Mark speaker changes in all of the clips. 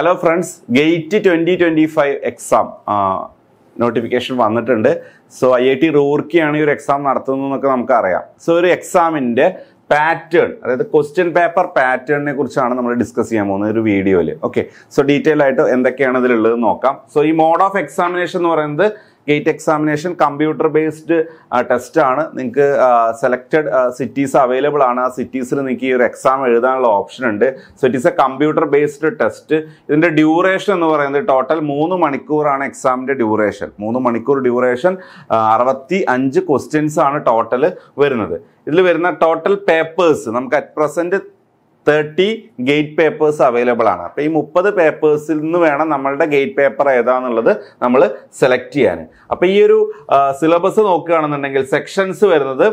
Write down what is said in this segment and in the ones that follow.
Speaker 1: hello friends GATE twenty twenty five exam notification വന്നിട്ടുണ്ട് so I I T റൂർക്കിയാണ് ഈ ഒരു എക്സാം നടത്തുന്നതെന്നൊക്കെ നമുക്കറിയാം സോ ഒരു എക്സാമിൻ്റെ പാറ്റേൺ അതായത് ക്വസ്റ്റ്യൻ പേപ്പർ പാറ്റേണിനെ കുറിച്ചാണ് നമ്മൾ ഡിസ്കസ് ചെയ്യാൻ പോകുന്നത് ഒരു വീഡിയോയിൽ ഓക്കെ സോ ഡീറ്റെയിൽ ആയിട്ട് എന്തൊക്കെയാണ് ഇതിലുള്ളത് നോക്കാം സോ ഈ മോഡ് ഓഫ് എക്സാമിനേഷൻ എന്ന് പറയുന്നത് GATE examination computer based test ആണ് നിങ്ങൾക്ക് സെലക്റ്റഡ് സിറ്റീസ് അവൈലബിൾ ആണ് ആ സിറ്റീസിൽ നിങ്ങൾക്ക് ഈ ഒരു എക്സാം എഴുതാനുള്ള ഓപ്ഷൻ ഉണ്ട് so it is a computer based test ഇതിൻ്റെ ഡ്യൂറേഷൻ എന്ന് പറയുന്നത് ടോട്ടൽ മൂന്ന് മണിക്കൂറാണ് എക്സാമിൻ്റെ ഡ്യൂറേഷൻ മൂന്ന് മണിക്കൂർ ഡ്യൂറേഷൻ അറുപത്തി അഞ്ച് ക്വസ്റ്റ്യൻസ് ആണ് ടോട്ടൽ വരുന്നത് ഇതിൽ വരുന്ന ടോട്ടൽ പേപ്പേഴ്സ് നമുക്ക് at present thirty GATE papers available ആണ് അപ്പോൾ ഈ മുപ്പത് പേപ്പേഴ്സിൽ നിന്ന് വേണം നമ്മളുടെ ഗേറ്റ് പേപ്പർ ഏതാന്നുള്ളത് നമ്മൾ സെലക്ട് ചെയ്യാൻ അപ്പോൾ ഈ ഒരു സിലബസ് നോക്കുകയാണെന്നുണ്ടെങ്കിൽ സെക്ഷൻസ് വരുന്നത്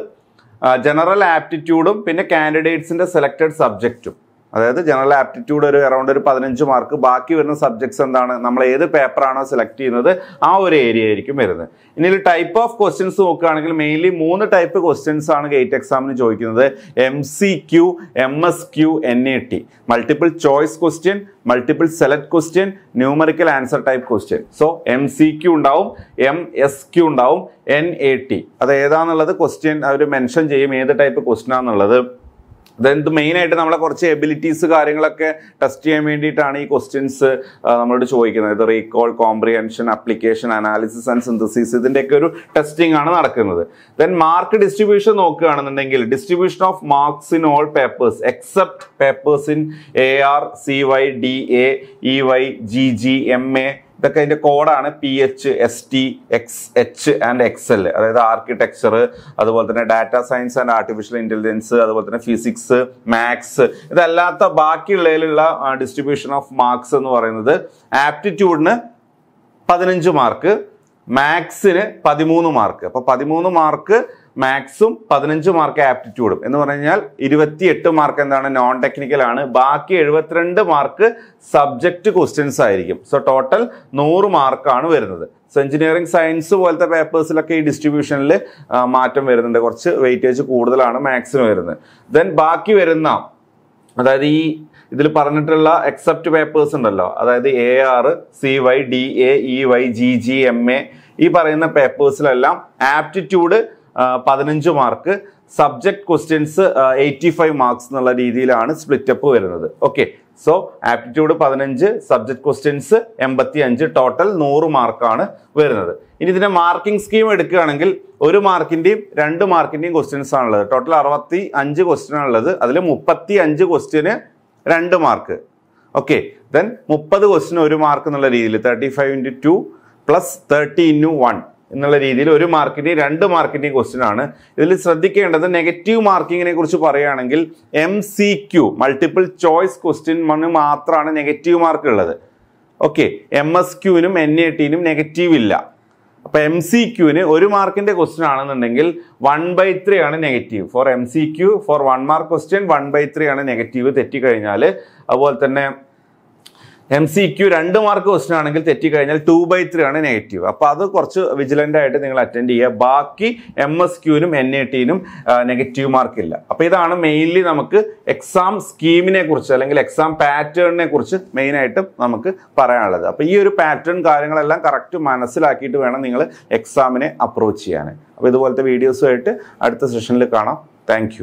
Speaker 1: ജനറൽ ആപ്റ്റിറ്റ്യൂഡും പിന്നെ കാൻഡിഡേറ്റ്സിൻ്റെ സെലക്റ്റഡ് സബ്ജക്റ്റും അതായത് ജനറൽ ആപ്റ്റിറ്റ്യൂഡ് ഒരു അറൗണ്ട് ഒരു പതിനഞ്ച് മാർക്ക് ബാക്കി വരുന്ന സബ്ജക്ട്സ് എന്താണ് നമ്മൾ ഏത് പേപ്പറാണോ സെലക്ട് ചെയ്യുന്നത് ആ ഒരു ഏരിയ ആയിരിക്കും വരുന്നത് ഇനി ടൈപ്പ് ഓഫ് ക്വസ്റ്റ്യൻസ് നോക്കുകയാണെങ്കിൽ മെയിൻലി മൂന്ന് ടൈപ്പ് ക്വസ്റ്റ്യൻസ് ആണ് ഗേറ്റ് എക്സാമിന് ചോദിക്കുന്നത് M C Q M S Q N A T multiple choice question multiple select question numerical answer type question so M C Q ഉണ്ടാവും M S Q ഉണ്ടാവും N A T അത് ഏതാണെന്നുള്ളത് question അവർ mention ചെയ്യും ഏത് type question ആണെന്നുള്ളത് അതായത് ആയിട്ട് നമ്മളെ കുറച്ച് എബിലിറ്റീസ് കാര്യങ്ങളൊക്കെ ടെസ്റ്റ് ചെയ്യാൻ വേണ്ടിയിട്ടാണ് ഈ ക്വസ്റ്റ്യൻസ് നമ്മളോട് ചോദിക്കുന്നത് അതായത് recall comprehension application analysis and synthesis ഇതിന്റെയൊക്കെ ഒരു ടെസ്റ്റിംഗ് ആണ് നടക്കുന്നത് ദെൻ മാർക്ക് ഡിസ്ട്രിബ്യൂഷൻ നോക്കുകയാണെന്നുണ്ടെങ്കിൽ distribution of marks in all papers except papers in A R C Y D A E Y G G M A ഇതൊക്കെ അതിന്റെ കോഡാണ് P H S T X H and X L അതായത് architecture അതുപോലെ തന്നെ data science and artificial intelligence അതുപോലെ തന്നെ physics maths ഇതല്ലാത്ത ബാക്കിയുള്ളതിലുള്ള ഡിസ്ട്രിബ്യൂഷൻ ഓഫ് മാർക്സ് എന്ന് പറയുന്നത് ആപ്റ്റിറ്റ്യൂഡിന് പതിനഞ്ച് മാർക്ക് മാത്സിന് പതിമൂന്ന് മാർക്ക് അപ്പോൾ പതിമൂന്ന് മാർക്ക് മാത്സും പതിനഞ്ച് മാർക്ക് ആപ്റ്റിറ്റ്യൂഡും എന്ന് പറഞ്ഞു കഴിഞ്ഞാൽ ഇരുപത്തിയെട്ട് മാർക്ക് എന്താണ് നോൺ ടെക്നിക്കൽ ആണ് ബാക്കി എഴുപത്തിരണ്ട് മാർക്ക് സബ്ജക്റ്റ് ക്വസ്റ്റ്യൻസ് ആയിരിക്കും സോ ടോട്ടൽ നൂറ് മാർക്കാണ് വരുന്നത് സോ എഞ്ചിനീയറിംഗ് സയൻസ് പോലത്തെ പേപ്പേഴ്സിലൊക്കെ ഈ ഡിസ്ട്രിബ്യൂഷനിൽ മാറ്റം വരുന്നുണ്ട് കുറച്ച് വെയിറ്റേജ് കൂടുതലാണ് മാത്സിന് വരുന്നത് ദെൻ ബാക്കി വരുന്ന അതായത് ഈ ഇതിൽ പറഞ്ഞിട്ടുള്ള എക്സെപ്റ്റ് പേപ്പേഴ്സ് ഉണ്ടല്ലോ അതായത് A R C Y D A E Y G G M A ഈ പറയുന്ന പേപ്പേഴ്സിലെല്ലാം ആപ്റ്റിറ്റ്യൂഡ് പതിനഞ്ച് mark subject questions eighty five marks എന്നുള്ള രീതിയിലാണ് സ്പ്ലിറ്റപ്പ് വരുന്നത് ഓക്കെ സോ ആപ്റ്റിറ്റ്യൂഡ് പതിനഞ്ച് സബ്ജക്ട് ക്വസ്റ്റ്യൻസ് എൺപത്തി അഞ്ച് ടോട്ടൽ നൂറ് മാർക്കാണ് വരുന്നത് ഇനി ഇതിൻ്റെ മാർക്കിംഗ് സ്കീം എടുക്കുകയാണെങ്കിൽ ഒരു മാർക്കിൻ്റെയും രണ്ട് മാർക്കിൻ്റെയും ക്വസ്റ്റ്യൻസ് ആണുള്ളത് ടോട്ടൽ അറുപത്തി അഞ്ച് ക്വസ്റ്റ്യൻ ആണുള്ളത് അതിൽ മുപ്പത്തി അഞ്ച് ക്വസ്റ്റ്യന് രണ്ട് മാർക്ക് ഓക്കെ ദെൻ മുപ്പത് ക്വസ്റ്റ്യൻ ഒരു മാർക്ക് എന്നുള്ള രീതിയിൽ thirty five into two plus thirty into one എന്നുള്ള രീതിയിൽ ഒരു മാർക്കിൻ്റെ രണ്ട് മാർക്കിൻ്റെ ക്വസ്റ്റ്യൻ ആണ് ഇതിൽ ശ്രദ്ധിക്കേണ്ടത് നെഗറ്റീവ് മാർക്കിങ്ങിനെ കുറിച്ച് പറയുകയാണെങ്കിൽ M C Q multiple choice question മണ്ണ് മാത്രമാണ് നെഗറ്റീവ് മാർക്ക് ഉള്ളത് ഓക്കെ എം എസ് ക്യൂവിനും എൻ എ ടിനും നെഗറ്റീവ് ഇല്ല അപ്പോൾ എം സി ക്യൂവിന് ഒരു മാർക്കിൻ്റെ ക്വസ്റ്റ്യൻ ആണെന്നുണ്ടെങ്കിൽ വൺ ബൈ ത്രീ ആണ് negative for M C Q for one mark question one by three ആണ് നെഗറ്റീവ് തെറ്റിക്കഴിഞ്ഞാൽ അതുപോലെ തന്നെ എം സി ക്യു രണ്ട് മാർക്ക് ക്വസ്റ്റൻ ആണെങ്കിൽ തെറ്റിക്കഴിഞ്ഞാൽ ടു ബൈ ത്രീ ആണ് നെഗറ്റീവ് അപ്പോൾ അത് കുറച്ച് വിജിലൻ്റ് ആയിട്ട് നിങ്ങൾ അറ്റൻഡ് ചെയ്യുക ബാക്കി എം എസ് ക്യൂവിനും എൻ എ ടിനും നെഗറ്റീവ് മാർക്കില്ല അപ്പോൾ ഇതാണ് മെയിൻലി നമുക്ക് എക്സാം സ്കീമിനെ കുറിച്ച് അല്ലെങ്കിൽ എക്സാം പാറ്റേണിനെ കുറിച്ച് മെയിനായിട്ടും നമുക്ക് പറയാനുള്ളത് അപ്പോൾ ഈ ഒരു പാറ്റേൺ കാര്യങ്ങളെല്ലാം കറക്റ്റ് മനസ്സിലാക്കിയിട്ട് വേണം നിങ്ങൾ എക്സാമിനെ അപ്രോച്ച് ചെയ്യാൻ അപ്പോൾ ഇതുപോലത്തെ വീഡിയോസുമായിട്ട് അടുത്ത സെഷനിൽ കാണാം താങ്ക്